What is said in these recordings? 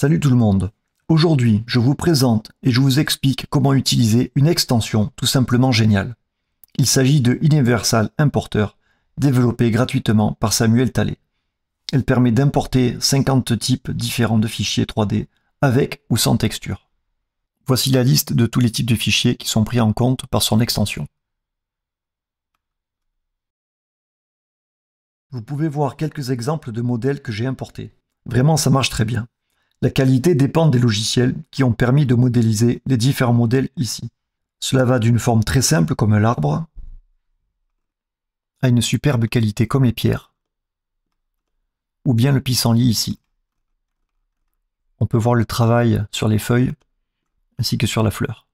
Salut tout le monde. Aujourd'hui, je vous présente et je vous explique comment utiliser une extension tout simplement géniale. Il s'agit de Universal Importer, développée gratuitement par Samuel Talley. Elle permet d'importer 50 types différents de fichiers 3D avec ou sans texture. Voici la liste de tous les types de fichiers qui sont pris en compte par son extension. Vous pouvez voir quelques exemples de modèles que j'ai importés. Vraiment, ça marche très bien. La qualité dépend des logiciels qui ont permis de modéliser les différents modèles ici. Cela va d'une forme très simple comme l'arbre à une superbe qualité comme les pierres ou bien le pissenlit ici. On peut voir le travail sur les feuilles ainsi que sur la fleur.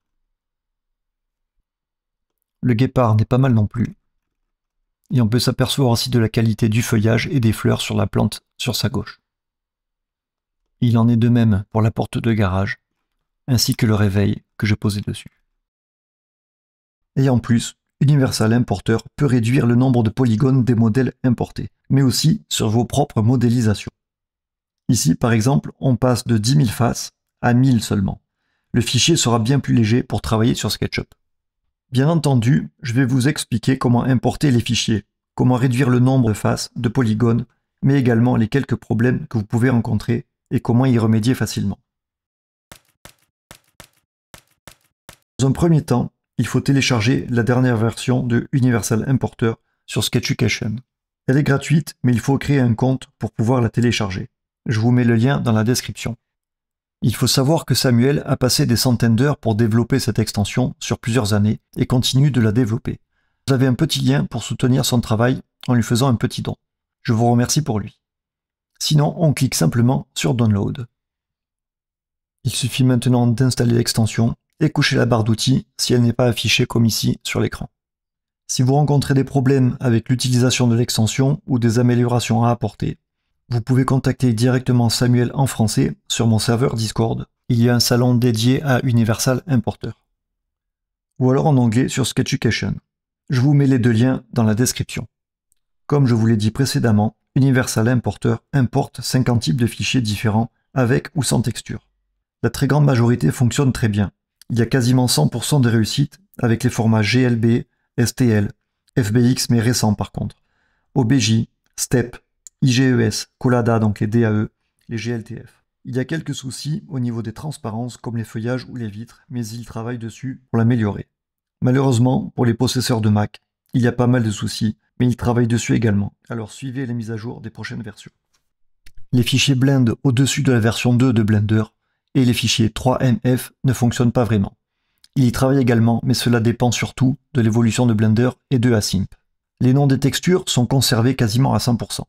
Le guépard n'est pas mal non plus. Et on peut s'apercevoir aussi de la qualité du feuillage et des fleurs sur la plante sur sa gauche. Il en est de même pour la porte de garage, ainsi que le réveil que je posais dessus. Et en plus, Universal Importer peut réduire le nombre de polygones des modèles importés, mais aussi sur vos propres modélisations. Ici, par exemple, on passe de 10 000 faces à 1000 seulement. Le fichier sera bien plus léger pour travailler sur SketchUp. Bien entendu, je vais vous expliquer comment importer les fichiers, comment réduire le nombre de faces, de polygones, mais également les quelques problèmes que vous pouvez rencontrer et comment y remédier facilement. Dans un premier temps, il faut télécharger la dernière version de Universal Importer sur Sketchucation. Elle est gratuite, mais il faut créer un compte pour pouvoir la télécharger. Je vous mets le lien dans la description. Il faut savoir que Samuel a passé des centaines d'heures pour développer cette extension sur plusieurs années et continue de la développer. Vous avez un petit lien pour soutenir son travail en lui faisant un petit don. Je vous remercie pour lui. Sinon, on clique simplement sur Download. Il suffit maintenant d'installer l'extension et coucher la barre d'outils si elle n'est pas affichée comme ici sur l'écran. Si vous rencontrez des problèmes avec l'utilisation de l'extension ou des améliorations à apporter, vous pouvez contacter directement Samuel en français sur mon serveur Discord. Il y a un salon dédié à Universal Importer. Ou alors en anglais sur Sketchucation. Je vous mets les deux liens dans la description. Comme je vous l'ai dit précédemment, Universal Importer importe 50 types de fichiers différents avec ou sans texture. La très grande majorité fonctionne très bien. Il y a quasiment 100% de réussite avec les formats GLB, STL, FBX mais récents par contre, OBJ, STEP, IGES, Colada donc les DAE, les GLTF. Il y a quelques soucis au niveau des transparences comme les feuillages ou les vitres, mais ils travaillent dessus pour l'améliorer. Malheureusement, pour les possesseurs de Mac, il y a pas mal de soucis, mais il travaille dessus également, alors suivez les mises à jour des prochaines versions. Les fichiers Blend au-dessus de la version 2 de Blender et les fichiers 3MF ne fonctionnent pas vraiment. Il y travaille également, mais cela dépend surtout de l'évolution de Blender et de Asimp. Les noms des textures sont conservés quasiment à 100%.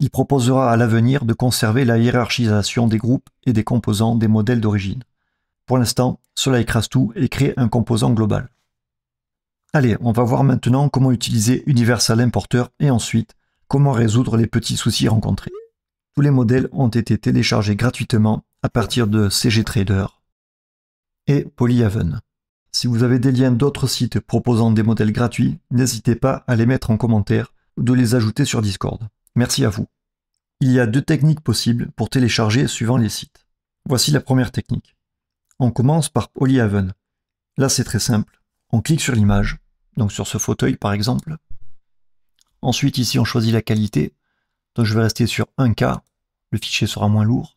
Il proposera à l'avenir de conserver la hiérarchisation des groupes et des composants des modèles d'origine. Pour l'instant, cela écrase tout et crée un composant global. Allez, on va voir maintenant comment utiliser Universal Importer et ensuite comment résoudre les petits soucis rencontrés. Tous les modèles ont été téléchargés gratuitement à partir de CGTrader et Polyhaven. Si vous avez des liens d'autres sites proposant des modèles gratuits, n'hésitez pas à les mettre en commentaire ou de les ajouter sur Discord. Merci à vous. Il y a deux techniques possibles pour télécharger suivant les sites. Voici la première technique. On commence par Polyhaven. Là, c'est très simple on clique sur l'image, donc sur ce fauteuil par exemple. Ensuite ici on choisit la qualité, donc je vais rester sur 1K, le fichier sera moins lourd.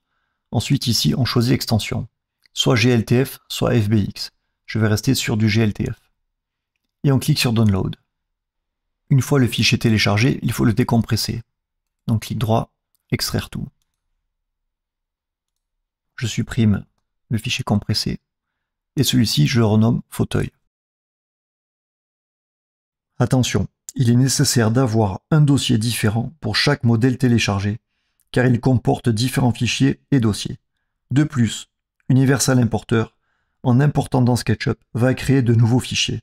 Ensuite ici on choisit l'extension, soit GLTF, soit FBX. Je vais rester sur du GLTF. Et on clique sur Download. Une fois le fichier téléchargé, il faut le décompresser. Donc clique droit, extraire tout. Je supprime le fichier compressé et celui-ci je le renomme fauteuil. Attention, il est nécessaire d'avoir un dossier différent pour chaque modèle téléchargé, car il comporte différents fichiers et dossiers. De plus, Universal Importer, en important dans SketchUp, va créer de nouveaux fichiers.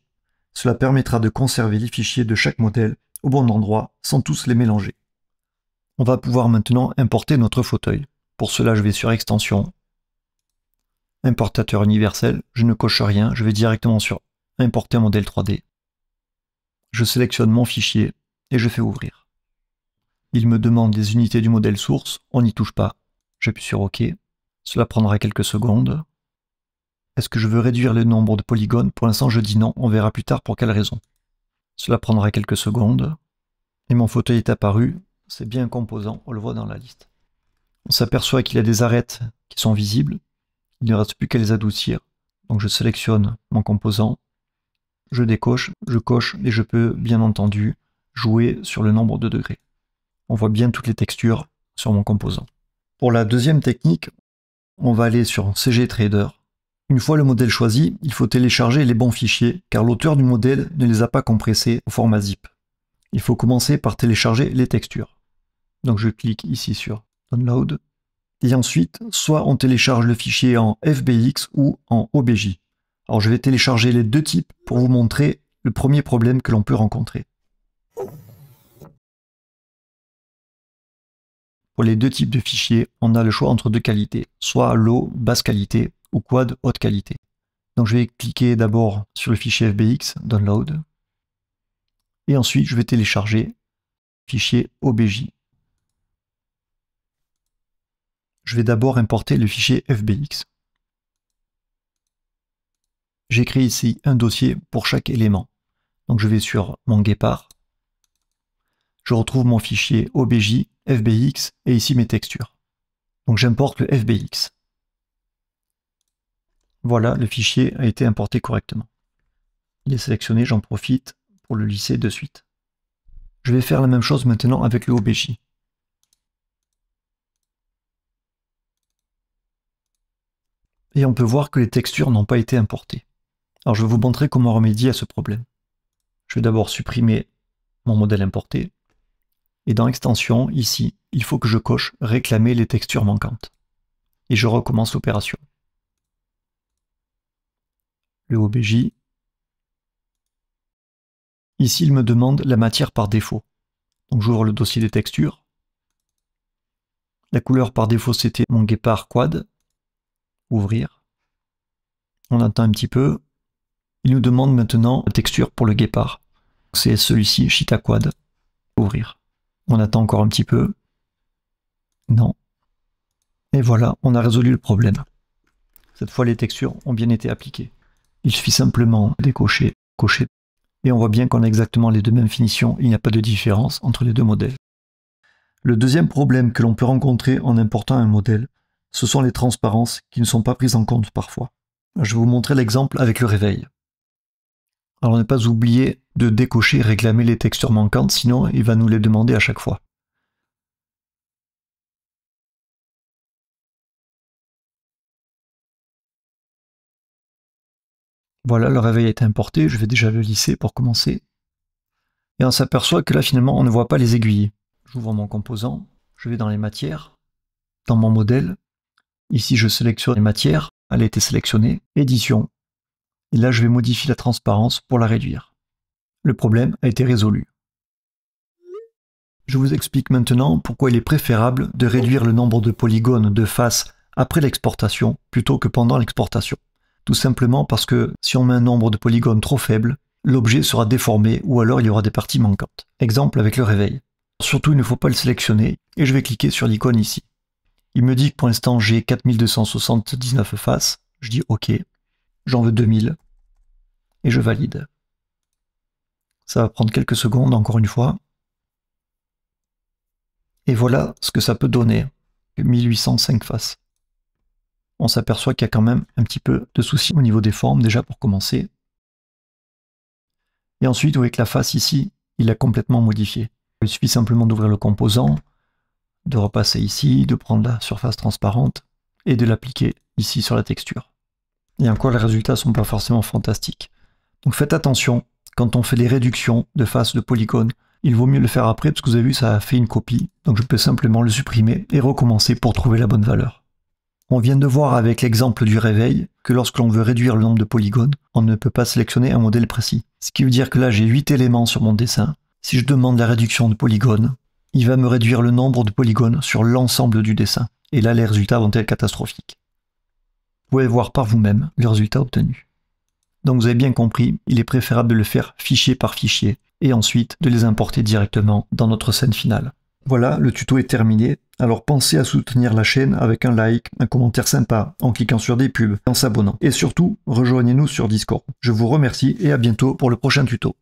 Cela permettra de conserver les fichiers de chaque modèle au bon endroit sans tous les mélanger. On va pouvoir maintenant importer notre fauteuil. Pour cela, je vais sur Extension, Importateur universel, je ne coche rien, je vais directement sur Importer modèle 3D je sélectionne mon fichier et je fais ouvrir. Il me demande des unités du modèle source, on n'y touche pas. J'appuie sur OK. Cela prendra quelques secondes. Est-ce que je veux réduire le nombre de polygones Pour l'instant, je dis non, on verra plus tard pour quelle raison. Cela prendra quelques secondes. Et mon fauteuil est apparu. C'est bien un composant, on le voit dans la liste. On s'aperçoit qu'il y a des arêtes qui sont visibles. Il ne reste plus qu'à les adoucir. Donc je sélectionne mon composant, je décoche, je coche et je peux bien entendu jouer sur le nombre de degrés. On voit bien toutes les textures sur mon composant. Pour la deuxième technique, on va aller sur CGTrader. Trader. Une fois le modèle choisi, il faut télécharger les bons fichiers car l'auteur du modèle ne les a pas compressés au format zip. Il faut commencer par télécharger les textures. Donc je clique ici sur Download et ensuite soit on télécharge le fichier en FBX ou en OBJ. Alors je vais télécharger les deux types pour vous montrer le premier problème que l'on peut rencontrer. Pour les deux types de fichiers, on a le choix entre deux qualités, soit low, basse qualité, ou quad, haute qualité. Donc je vais cliquer d'abord sur le fichier FBX, Download, et ensuite je vais télécharger fichier OBJ. Je vais d'abord importer le fichier FBX. J'écris ici un dossier pour chaque élément. Donc je vais sur mon guépard, je retrouve mon fichier OBJ, FBX et ici mes textures. Donc j'importe le FBX. Voilà, le fichier a été importé correctement. Il est sélectionné, j'en profite pour le lisser de suite. Je vais faire la même chose maintenant avec le OBJ. Et on peut voir que les textures n'ont pas été importées. Alors je vais vous montrer comment remédier à ce problème. Je vais d'abord supprimer mon modèle importé. Et dans Extension, ici, il faut que je coche Réclamer les textures manquantes. Et je recommence l'opération. Le OBJ. Ici, il me demande la matière par défaut. Donc j'ouvre le dossier des textures. La couleur par défaut, c'était mon guépard quad. Ouvrir. On attend un petit peu. Il nous demande maintenant la texture pour le guépard. C'est celui-ci, Chita Quad. Ouvrir. On attend encore un petit peu. Non. Et voilà, on a résolu le problème. Cette fois, les textures ont bien été appliquées. Il suffit simplement de cocher, cocher. Et on voit bien qu'on a exactement les deux mêmes finitions. Il n'y a pas de différence entre les deux modèles. Le deuxième problème que l'on peut rencontrer en important un modèle, ce sont les transparences qui ne sont pas prises en compte parfois. Je vais vous montrer l'exemple avec le réveil. Alors ne pas oublier de décocher et réclamer les textures manquantes, sinon il va nous les demander à chaque fois. Voilà, le réveil a été importé, je vais déjà le lisser pour commencer. Et on s'aperçoit que là finalement on ne voit pas les aiguilles. J'ouvre mon composant, je vais dans les matières, dans mon modèle. Ici je sélectionne les matières, elle a été sélectionnée, édition, et là, je vais modifier la transparence pour la réduire. Le problème a été résolu. Je vous explique maintenant pourquoi il est préférable de réduire le nombre de polygones de faces après l'exportation plutôt que pendant l'exportation. Tout simplement parce que si on met un nombre de polygones trop faible, l'objet sera déformé ou alors il y aura des parties manquantes. Exemple avec le réveil. Surtout, il ne faut pas le sélectionner et je vais cliquer sur l'icône ici. Il me dit que pour l'instant j'ai 4279 faces. Je dis OK. J'en veux 2000 et je valide. Ça va prendre quelques secondes encore une fois. Et voilà ce que ça peut donner, 1805 faces. On s'aperçoit qu'il y a quand même un petit peu de soucis au niveau des formes, déjà pour commencer. Et ensuite, vous voyez que la face ici, il a complètement modifié. Il suffit simplement d'ouvrir le composant, de repasser ici, de prendre la surface transparente et de l'appliquer ici sur la texture. Et encore, les résultats ne sont pas forcément fantastiques. Donc faites attention quand on fait les réductions de faces de polygones, Il vaut mieux le faire après parce que vous avez vu ça a fait une copie. Donc je peux simplement le supprimer et recommencer pour trouver la bonne valeur. On vient de voir avec l'exemple du réveil que lorsque l'on veut réduire le nombre de polygones, on ne peut pas sélectionner un modèle précis. Ce qui veut dire que là j'ai 8 éléments sur mon dessin. Si je demande la réduction de polygones, il va me réduire le nombre de polygones sur l'ensemble du dessin. Et là les résultats vont être catastrophiques. Vous pouvez voir par vous-même le résultat obtenu. Donc vous avez bien compris, il est préférable de le faire fichier par fichier et ensuite de les importer directement dans notre scène finale. Voilà, le tuto est terminé. Alors pensez à soutenir la chaîne avec un like, un commentaire sympa, en cliquant sur des pubs, en s'abonnant. Et surtout, rejoignez-nous sur Discord. Je vous remercie et à bientôt pour le prochain tuto.